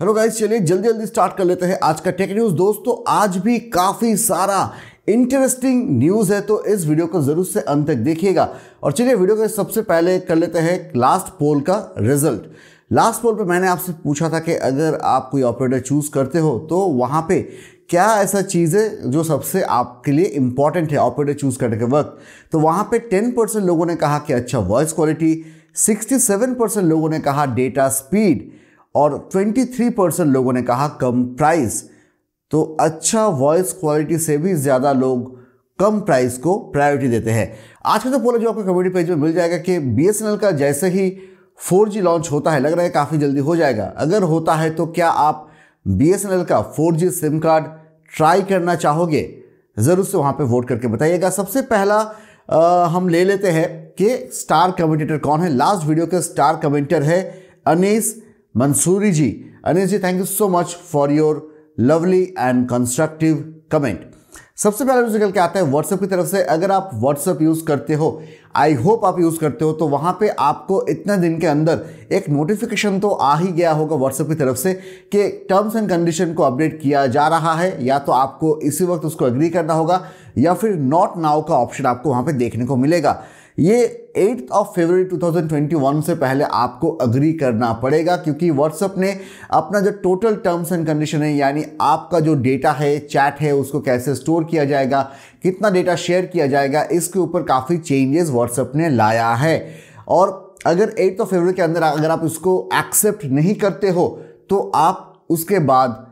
hello guys चलिए जल्दी जल्दी स्टार्ट कर लेते हैं आज का टेक न्यूज दोस्तों आज भी काफी सारा इंटरेस्टिंग न्यूज है तो इस वीडियो को जरूर से अंत तक देखिएगा और चलिए वीडियो के सबसे पहले कर लेते हैं लास्ट पोल का रिजल्ट लास्ट पोल पे मैंने आपसे पूछा था कि अगर आप कोई ऑपरेटर चूज करते हो तो वहाँ पे क्या ऐसा चीज़ है जो सबसे आपके लिए इंपॉर्टेंट है ऑपरेटर चूज़ करने के वक्त तो वहाँ पे टेन परसेंट लोगों ने कहा कि अच्छा वॉइस क्वालिटी सेवन परसेंट लोगों ने कहा डेटा स्पीड और 23 परसेंट लोगों ने कहा कम प्राइस तो अच्छा वॉइस क्वालिटी से भी ज़्यादा लोग कम प्राइस को प्रायोरिटी देते हैं आज का जो तो पोल जो आपको कम्युनिटी पेज में मिल जाएगा कि बी का जैसे ही फोर लॉन्च होता है लग रहा है काफ़ी जल्दी हो जाएगा अगर होता है तो क्या आप बी का फोर सिम कार्ड ट्राई करना चाहोगे ज़रूर से वहाँ पे वोट करके बताइएगा सबसे पहला आ, हम ले लेते हैं कि स्टार कमेंटेटर कौन है लास्ट वीडियो के स्टार कमेंटर है Anis Mansuri ji Anil ji thank you so much for your lovely and constructive comment सबसे पहला जो निकल के आता है व्हाट्सएप की तरफ से अगर आप व्हाट्सएप यूज़ करते हो आई होप आप यूज़ करते हो तो वहाँ पे आपको इतने दिन के अंदर एक नोटिफिकेशन तो आ ही गया होगा व्हाट्सएप की तरफ से कि टर्म्स एंड कंडीशन को अपडेट किया जा रहा है या तो आपको इसी वक्त उसको एग्री करना होगा या फिर नॉट नाउ का ऑप्शन आपको वहाँ पर देखने को मिलेगा ये एट्थ ऑफ फेबररी 2021 से पहले आपको अग्री करना पड़ेगा क्योंकि व्हाट्सअप ने अपना जो टोटल टर्म्स एंड कंडीशन है यानी आपका जो डेटा है चैट है उसको कैसे स्टोर किया जाएगा कितना डेटा शेयर किया जाएगा इसके ऊपर काफ़ी चेंजेस व्हाट्सअप ने लाया है और अगर एट्थ ऑफ फेबर के अंदर अगर आप इसको एक्सेप्ट नहीं करते हो तो आप उसके बाद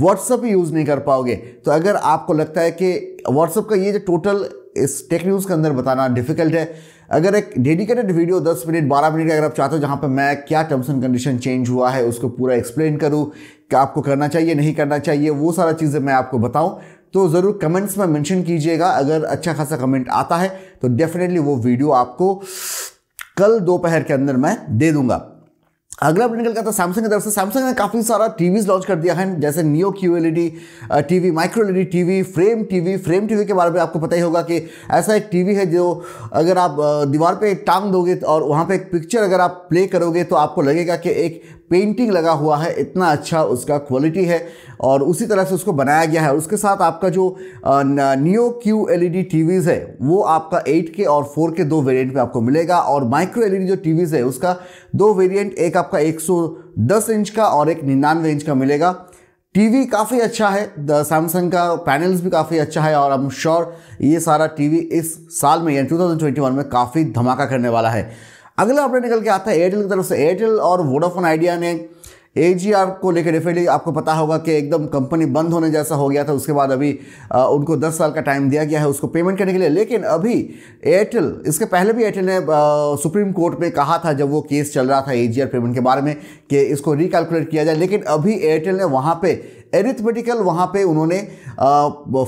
व्हाट्सअप यूज़ नहीं कर पाओगे तो अगर आपको लगता है कि व्हाट्सअप का ये जो टोटल इस टेक न्यूज़ के अंदर बताना डिफिकल्ट है अगर एक डेडिकेटेड वीडियो 10 मिनट 12 मिनट का अगर आप चाहते हो जहाँ पर मैं क्या टर्म्स एंड कंडीशन चेंज हुआ है उसको पूरा एक्सप्लेन करूँ क्या आपको करना चाहिए नहीं करना चाहिए वो सारा चीज़ें मैं आपको बताऊँ तो ज़रूर कमेंट्स में मेंशन कीजिएगा अगर अच्छा खासा कमेंट आता है तो डेफिनेटली वो वीडियो आपको कल दोपहर के अंदर मैं दे दूंगा अगला अपडेट निकल था सैमसंग की तरफ से सैमसंग ने काफ़ी सारा टीवीज लॉन्च कर दिया है जैसे neo Q L TV micro L TV frame TV frame TV के बारे में आपको पता ही होगा कि ऐसा एक टीवी है जो अगर आप दीवार पे टांग दोगे और वहाँ पे एक पिक्चर अगर आप प्ले करोगे तो आपको लगेगा कि एक पेंटिंग लगा हुआ है इतना अच्छा उसका क्वालिटी है और उसी तरह से उसको बनाया गया है उसके साथ आपका जो neo Q L E TVs है वो आपका 8K और 4K दो वेरिएंट में आपको मिलेगा और माइक्रो एल e जो टी है उसका दो वेरिएंट एक आपका 110 इंच का और एक निन्यानवे इंच का मिलेगा टीवी काफ़ी अच्छा है सैमसंग का पैनल्स भी काफ़ी अच्छा है और आई एम श्योर ये सारा टीवी इस साल में यानी 2021 में काफ़ी धमाका करने वाला है अगला अपडेट निकल के आता है एयरटेल की तरफ से एयरटेल और वोडाफोन आइडिया ने ए को लेकर डेफिनेटली आपको पता होगा कि एकदम कंपनी बंद होने जैसा हो गया था उसके बाद अभी आ, उनको 10 साल का टाइम दिया गया है उसको पेमेंट करने के लिए लेकिन अभी एयरटेल इसके पहले भी एयरटेल ने आ, सुप्रीम कोर्ट में कहा था जब वो केस चल रहा था ए पेमेंट के बारे में कि इसको रिकैलकुलेट किया जाए लेकिन अभी एयरटेल ने वहाँ पर एरिथमेटिकल वहाँ पे उन्होंने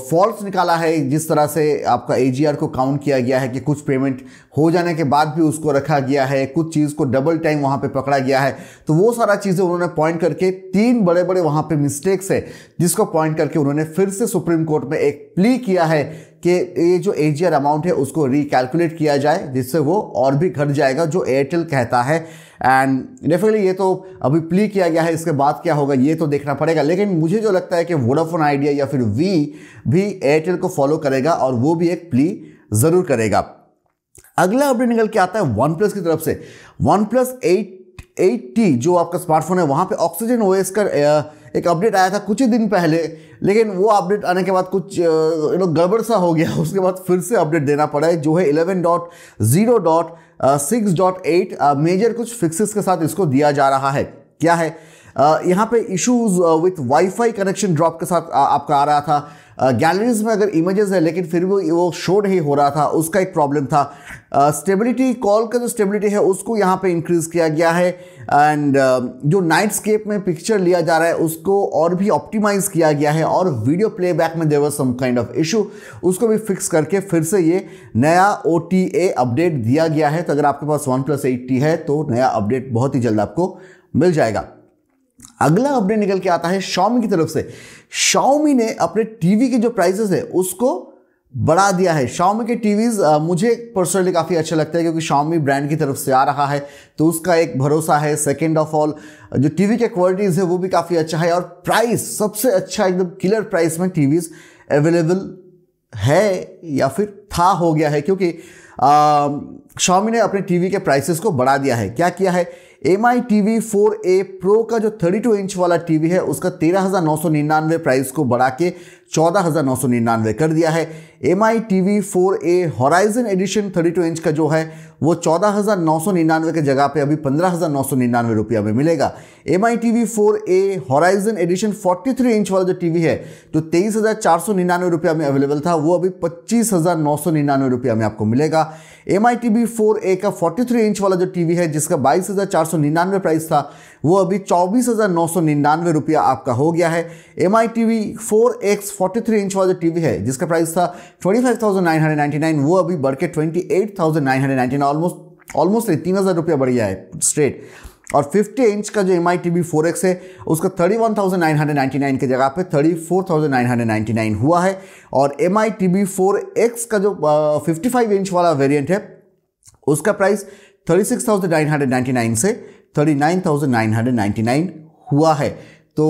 फॉल्ट निकाला है जिस तरह से आपका ए को काउंट किया गया है कि कुछ पेमेंट हो जाने के बाद भी उसको रखा गया है कुछ चीज़ को डबल टाइम वहाँ पे पकड़ा गया है तो वो सारा चीज़ें उन्होंने पॉइंट करके तीन बड़े बड़े वहाँ पे मिस्टेक्स है जिसको पॉइंट करके उन्होंने फिर से सुप्रीम कोर्ट में एक प्ली किया है कि ये जो एजीआर अमाउंट है उसको रिकैलकुलेट किया जाए जिससे वो और भी घट जाएगा जो एयरटेल कहता है एंड डेफिनेटली ये तो अभी प्ली किया गया है इसके बाद क्या होगा ये तो देखना पड़ेगा लेकिन मुझे जो लगता है कि वोडाफोन आइडिया या फिर वी भी एयरटेल को फॉलो करेगा और वो भी एक प्ली ज़रूर करेगा अगला अपडेट निकल के आता है वन प्लस की तरफ से one plus eight eight T जो आपका स्मार्टफोन है वहाँ पे ऑक्सीजन ओएस का एक अपडेट आया था कुछ ही दिन पहले लेकिन वो अपडेट आने के बाद कुछ यू नो गड़बड़ सा हो गया उसके बाद फिर से अपडेट देना पड़ा है जो है eleven dot zero dot six dot eight major कुछ फिक्सेस के साथ इसको दिया जा रहा है क्या है यहाँ पे issues with WiFi connection drop के साथ आपका आ रहा था गैलरीज में अगर इमेजेस है लेकिन फिर भी वो शो नहीं हो रहा था उसका एक प्रॉब्लम था स्टेबिलिटी कॉल का जो स्टेबिलिटी है उसको यहाँ पे इंक्रीज़ किया गया है एंड uh, जो नाइटस्केप में पिक्चर लिया जा रहा है उसको और भी ऑप्टिमाइज किया गया है और वीडियो प्लेबैक में there are some kind of issue उसको भी फिक्स करके फिर से ये नया ओ अपडेट दिया गया है तो अगर आपके पास वन प्लस है तो नया अपडेट बहुत ही जल्द आपको मिल जाएगा अगला अपडेट निकल के आता है शॉमी की तरफ से शॉमी ने अपने टीवी के जो प्राइसेस है उसको बढ़ा दिया है शाओमी के टीवीज़ मुझे पर्सनली काफ़ी अच्छा लगता है क्योंकि शाओमी ब्रांड की तरफ से आ रहा है तो उसका एक भरोसा है सेकेंड ऑफ ऑल जो टीवी के क्वालिटीज़ है वो भी काफ़ी अच्छा है और प्राइस सबसे अच्छा एकदम क्लियर प्राइस में टीवीज़ अवेलेबल है या फिर था हो गया है क्योंकि शाओमी ने अपने टीवी के प्राइसेस को बढ़ा दिया है क्या किया है M I T V four A pro का जो 32 इंच वाला टीवी है उसका तेरह हज़ार नौ सौ निन्यानवे प्राइस को बढ़ा के चौदह कर दिया है M I T V four A horizon edition thirty two inch का जो है वो निन्यानवे के जगह पे अभी निन्यानवे रुपया में मिलेगा M I T V four A horizon edition 43 inch वाला जो टीवी है तो चार तो निन्यानवे रुपया में अवेलेबल था वो अभी निन्यानवे रुपया में आपको मिलेगा M I T V four A का 43 इंच वाला जो टीवी है जिसका निन्यानवे प्राइस था वो अभी चौबीस हज़ार नौ सौ निन्यानवे रुपया आपका हो गया है M I T V four X forty three inch वाला जो टी वी है जिसका प्राइस था twenty five thousand nine hundred ninety nine वो अभी बढ़ के twenty eight thousand nine hundred ninety nine almost almost तीन हज़ार रुपया बढ़ गया है स्ट्रेट और फिफ्टी इंच का जो M I T V four X है उसका thirty one thousand nine hundred ninety nine के जगह पर thirty four thousand nine hundred पे नाइन हुआ है और M I T V four X का जो फिफ्टी फाइव इंच वाला वेरियंट है उसका price thirty six thousand nine hundred ninety nine से 39,999 हुआ है तो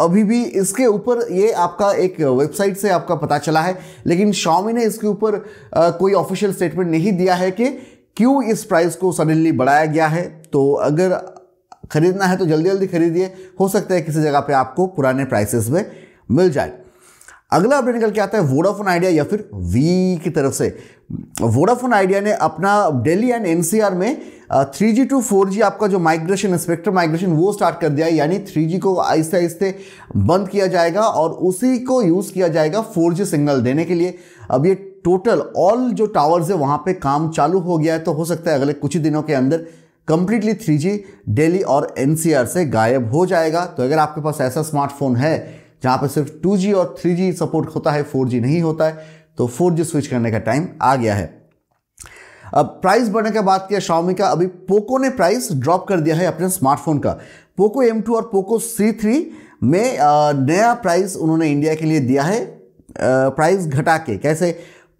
अभी भी इसके ऊपर ये आपका एक वेबसाइट से आपका पता चला है लेकिन शॉमी ने इसके ऊपर कोई ऑफिशियल स्टेटमेंट नहीं दिया है कि क्यों इस प्राइस को सडनली बढ़ाया गया है तो अगर खरीदना है तो जल्दी जल्दी खरीदिए हो सकता है किसी जगह पे आपको पुराने प्राइसेस में मिल जाए अगला अपडेट निकल के आता है वोडाफोन आइडिया या फिर वी की तरफ से वोडाफोन आइडिया ने अपना डेली एंड एनसीआर में three G to four G आपका जो माइग्रेशन स्पेक्ट्रम माइग्रेशन वो स्टार्ट कर दिया है यानी थ्री जी को आहिस्ते आहिस्ते बंद किया जाएगा और उसी को यूज़ किया जाएगा फोर जी सिग्नल देने के लिए अब ये टोटल ऑल जो टावर्स है वहाँ पे काम चालू हो गया है तो हो सकता है अगले कुछ ही दिनों के अंदर कंप्लीटली थ्री जी डेली और एन सी आर से गायब हो जाएगा तो अगर आपके पास ऐसा स्मार्टफोन है जहाँ पर सिर्फ टू जी और थ्री जी सपोर्ट होता है फोर जी नहीं होता है तो फोर जी स्विच करने का टाइम आ गया है अब प्राइस बढ़ने का बात किया शाओमी का अभी पोको ने प्राइस ड्रॉप कर दिया है अपने स्मार्टफोन का पोको एम टू और पोको सी थ्री में नया प्राइस उन्होंने इंडिया के लिए दिया है प्राइस घटा के कैसे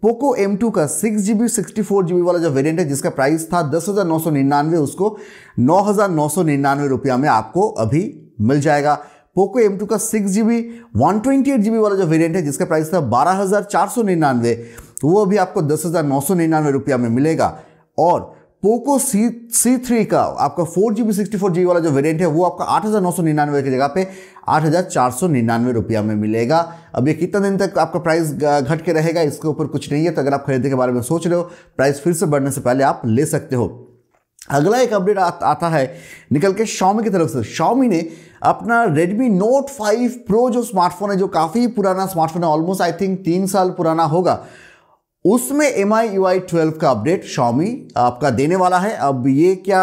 पोको एम टू का six G B sixty four G B वाला जो वेरिएंट है जिसका प्राइस था दस हज़ार नौ सौ निन्यानवे उसको नौ हज़ार नौ सौ निन्यानवे रुपया में आपको अभी मिल जाएगा पोको एम टू का six G B one twenty eight G B वाला जो वेरिएंट है जिसका प्राइस था बारह हज़ार चार सौ निन्यानवे तो वो भी आपको दस हज़ार नौ सौ निन्यानवे रुपया में मिलेगा और पोको सी सी थ्री का आपका four G B sixty four G वाला जो वेरिएंट है वो आपका आठ हज़ार नौ सौ निन्यानवे की जगह पे आठ हज़ार चार सौ निन्यानवे रुपया में मिलेगा अब ये कितना दिन तक आपका प्राइस घट के रहेगा इसके ऊपर कुछ नहीं है तो अगर आप खरीदने के बारे में सोच रहे हो प्राइस फिर से बढ़ने से पहले आप ले सकते हो अगला एक अपडेट आ, आता है निकल के शॉमी की तरफ से शॉमी ने अपना Redmi Note 5 Pro जो स्मार्टफोन है जो काफ़ी पुराना स्मार्टफोन है ऑलमोस्ट आई थिंक तीन साल पुराना होगा उसमें M I U I twelve का अपडेट शॉमी आपका देने वाला है अब ये क्या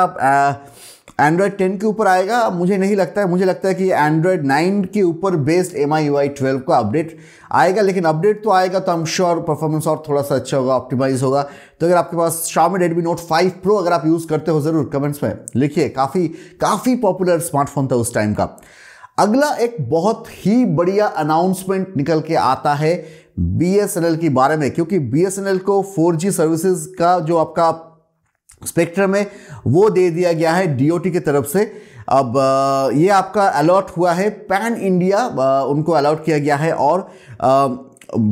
एंड्रॉयड टेन के ऊपर आएगा मुझे नहीं लगता है मुझे लगता है कि एंड्रॉयड नाइन के ऊपर based M I U I twelve का अपडेट आएगा लेकिन अपडेट तो आएगा तो आई एम श्योर परफॉर्मेंस और थोड़ा सा अच्छा होगा ऑप्टिमाइज होगा तो अगर आपके पास Xiaomi Redmi Note five pro अगर आप यूज़ करते हो ज़रूर कमेंट्स में लिखिए काफ़ी काफ़ी पॉपुलर स्मार्टफोन था उस टाइम का अगला एक बहुत ही बढ़िया अनाउंसमेंट निकल के आता है एल के बारे में क्योंकि एल को जी सर्विसेज का जो आपका स्पेक्ट्रम है वो दे दिया गया है टी की तरफ से अब ये आपका अलॉट हुआ है पैन इंडिया उनको अलॉट किया गया है और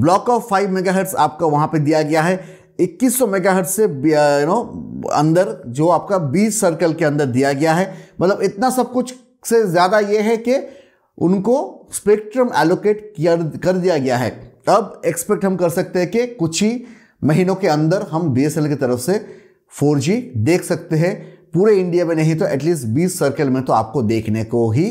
ब्लॉक ऑफ फाइव मेगाहर्ट्स आपका वहाँ पे दिया गया है 2100 हर्ट से यू नो अंदर जो आपका 20 सर्कल के अंदर दिया गया है मतलब इतना सब कुछ से ज़्यादा ये है कि उनको स्पेक्ट्रम एलोकेट किया कर दिया गया है अब एक्सपेक्ट हम कर सकते हैं कि कुछ ही महीनों के अंदर हम बी की तरफ से 4G देख सकते हैं पूरे इंडिया में नहीं तो एटलीस्ट 20 सर्कल में तो आपको देखने को ही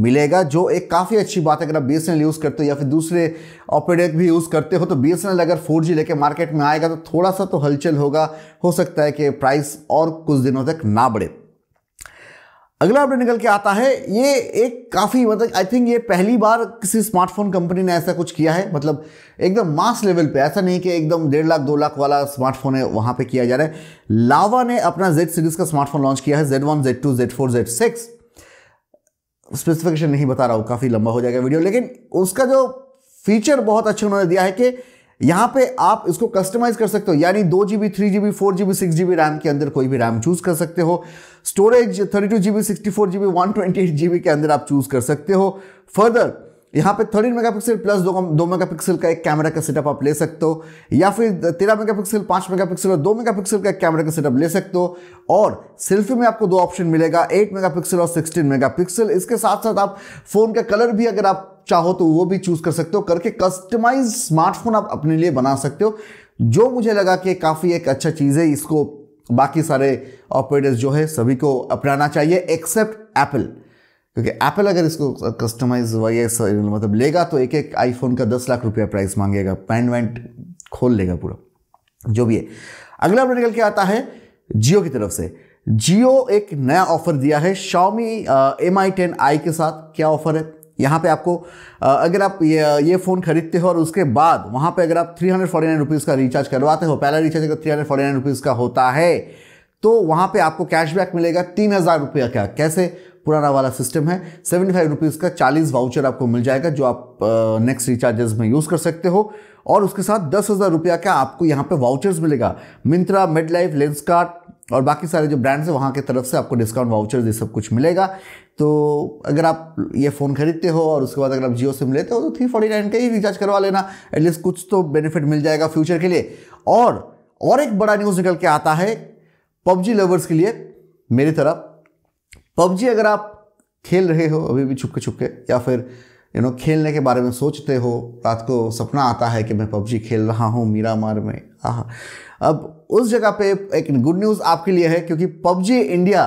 मिलेगा जो एक काफ़ी अच्छी बात है अगर आप बी यूज़ करते हो या फिर दूसरे ऑपरेटर भी यूज़ करते हो तो बी अगर 4G लेके मार्केट में आएगा तो थोड़ा सा तो हलचल होगा हो सकता है कि प्राइस और कुछ दिनों तक ना बढ़े अगला अपडेट निकल के आता है ये एक काफ़ी मतलब आई थिंक ये पहली बार किसी स्मार्टफोन कंपनी ने ऐसा कुछ किया है मतलब एकदम मास लेवल पे ऐसा नहीं कि एकदम डेढ़ लाख दो लाख वाला स्मार्टफोन है वहाँ पे किया जा रहा है लावा ने अपना जेड सीरीज़ का स्मार्टफोन लॉन्च किया है Z one Z two Z four Z six specification नहीं बता रहा हूँ काफ़ी लंबा हो जाएगा वीडियो लेकिन उसका जो फीचर बहुत अच्छा उन्होंने दिया है कि यहां पे आप इसको कस्टमाइज कर सकते हो यानी दो G B three G B four GB six GB RAM के अंदर कोई भी रैम चूज कर सकते हो storage thirty two GB sixty four G B one twenty eight G B के अंदर आप चूज कर सकते हो फर्दर यहाँ पे थर्टीन मेगापिक्सल प्लस दो, दो मेगापिक्सल का एक कैमरा का सेटअप आप ले सकते हो या फिर तेरह मेगापिक्सल पांच मेगापिक्सल और दो मेगापिक्सल का एक कैमरा का सेटअप ले सकते हो और सेल्फी में आपको दो ऑप्शन मिलेगा एट मेगापिक्सल और सिक्सटीन मेगापिक्सल इसके साथ साथ आप फोन का कलर भी अगर आप चाहो तो वो भी चूज़ कर सकते हो करके कस्टमाइज स्मार्टफोन आप अपने लिए बना सकते हो जो मुझे लगा कि काफ़ी एक अच्छा चीज़ है इसको बाकी सारे ऑपरेटर्स जो है सभी को अपनाना चाहिए एक्सेप्ट एप्पल क्योंकि एप्पल अगर इसको कस्टमाइज वाइए मतलब लेगा तो एक एक आईफोन का दस लाख रुपया प्राइस मांगेगा पैंट वैंट खोल लेगा पूरा जो भी है अगला निकल के आता है जियो की तरफ से जियो एक नया ऑफर दिया है Xiaomi M I ten I के साथ क्या ऑफर है यहाँ पे आपको अगर आप ये ये फ़ोन खरीदते हो और उसके बाद वहाँ पे अगर आप three hundred forty nine rupees का रिचार्ज करवाते हो पहला रिचार्ज अगर three hundred forty nine rupees का होता है तो वहाँ पे आपको कैशबैक मिलेगा तीन हज़ार रुपये का कैसे पुराना वाला सिस्टम है सेवेंटी फाइव रुपीज़ का चालीस वाउचर आपको मिल जाएगा जो आप नेक्स्ट रिचार्जेस में यूज़ कर सकते हो और उसके साथ दस हज़ार रुपया का आपको यहाँ पे वाउचर्स मिलेगा मिंत्रा मेड लाइफ लेंसकार्ट और बाकी सारे जो ब्रांड्स हैं वहाँ की तरफ से आपको डिस्काउंट वाउचर ये सब कुछ मिलेगा तो अगर आप ये फ़ोन खरीदते हो और उसके बाद अगर आप जियो सिम लेते हो तो थ्री फोर्टी नाइन का ही रिचार्ज करवा लेना एटलीस्ट कुछ तो बेनिफिट मिल जाएगा फ्यूचर के लिए और और एक बड़ा न्यूज़ निकल के आता है पबजी लवर्स के लिए मेरी तरफ पबजी अगर आप खेल रहे हो अभी भी छुपके छुपके या फिर यू नो खेलने के बारे में सोचते हो रात को सपना आता है कि मैं पबजी खेल रहा हूँ मीरा मार में आह अब उस जगह पे एक गुड न्यूज़ आपके लिए है क्योंकि पबजी इंडिया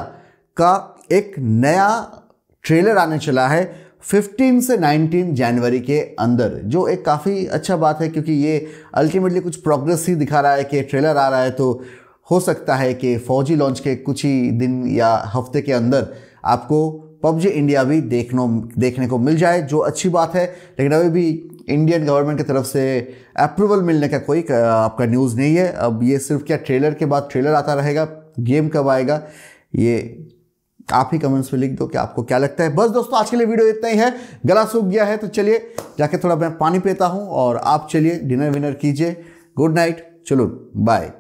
का एक नया ट्रेलर आने चला है 15 से 19 जनवरी के अंदर जो एक काफ़ी अच्छा बात है क्योंकि ये अल्टीमेटली कुछ प्रोग्रेस ही दिखा रहा है कि ट्रेलर आ रहा है तो हो सकता है कि फौजी लॉन्च के कुछ ही दिन या हफ्ते के अंदर आपको पबजी इंडिया भी देखनो देखने को मिल जाए जो अच्छी बात है लेकिन अभी भी इंडियन गवर्नमेंट की तरफ से अप्रूवल मिलने का कोई आपका न्यूज़ नहीं है अब ये सिर्फ क्या ट्रेलर के बाद ट्रेलर आता रहेगा गेम कब आएगा ये आप ही कमेंट्स में लिख दो कि आपको क्या लगता है बस दोस्तों आज के लिए वीडियो इतना ही है गला सूख गया है तो चलिए जाके थोड़ा मैं पानी पीता हूँ और आप चलिए डिनर विनर कीजिए गुड नाइट चलो बाय